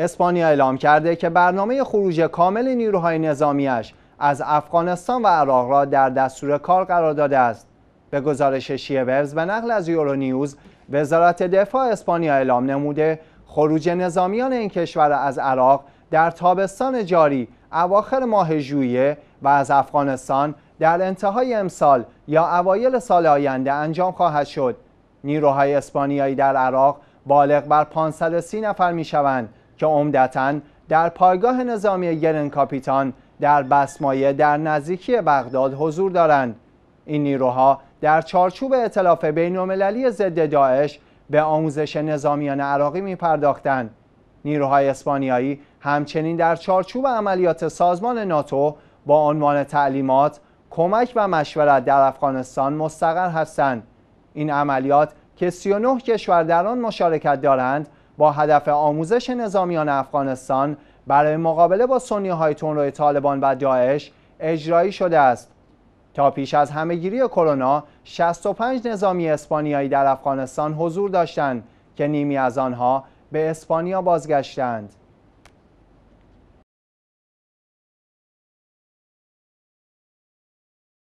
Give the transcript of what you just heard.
اسپانیا اعلام کرده که برنامه خروج کامل نیروهای نظامیش از افغانستان و عراق را در دستور کار قرار داده است. به گزارش شیورز و نقل از نیوز، وزارت دفاع اسپانیا اعلام نموده خروج نظامیان این کشور از عراق در تابستان جاری اواخر ماه ژوئیه و از افغانستان در انتهای امسال یا اوایل سال آینده انجام خواهد شد نیروهای اسپانیایی در عراق بالغ بر 530 نفر می شوند که عمدتا در پایگاه نظامی گرن کاپیتان در بسمایه در نزدیکی بغداد حضور دارند این نیروها در چارچوب اطلاف بین‌المللی ضد داعش به آموزش نظامیان عراقی می نیروهای اسپانیایی همچنین در چارچوب عملیات سازمان ناتو با عنوان تعلیمات کمک و مشورت در افغانستان مستقر هستند این عملیات که 39 کشور در آن مشارکت دارند با هدف آموزش نظامیان افغانستان برای مقابله با سنی های تونروی طالبان و داعش اجرایی شده است تا پیش از همهگیری کرونا 65 نظامی اسپانیایی در افغانستان حضور داشتند که نیمی از آنها به اسپانیا بازگشتند